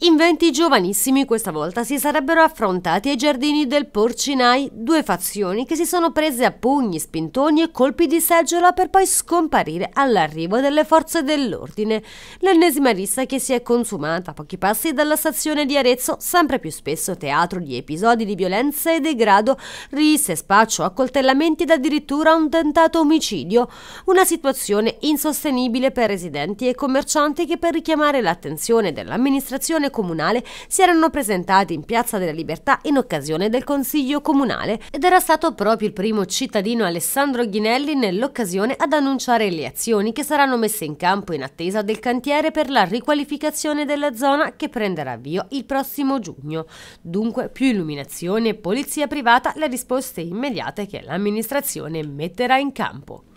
In Inventi giovanissimi questa volta si sarebbero affrontati ai giardini del Porcinai, due fazioni che si sono prese a pugni, spintoni e colpi di seggiola per poi scomparire all'arrivo delle forze dell'ordine. L'ennesima rissa che si è consumata a pochi passi dalla stazione di Arezzo, sempre più spesso teatro di episodi di violenza e degrado, risse, spaccio, accoltellamenti ed addirittura un tentato omicidio. Una situazione insostenibile per residenti e commercianti che per richiamare l'attenzione dell'amministrazione commissione comunale si erano presentati in Piazza della Libertà in occasione del Consiglio comunale ed era stato proprio il primo cittadino Alessandro Ghinelli nell'occasione ad annunciare le azioni che saranno messe in campo in attesa del cantiere per la riqualificazione della zona che prenderà avvio il prossimo giugno. Dunque più illuminazione e polizia privata le risposte immediate che l'amministrazione metterà in campo.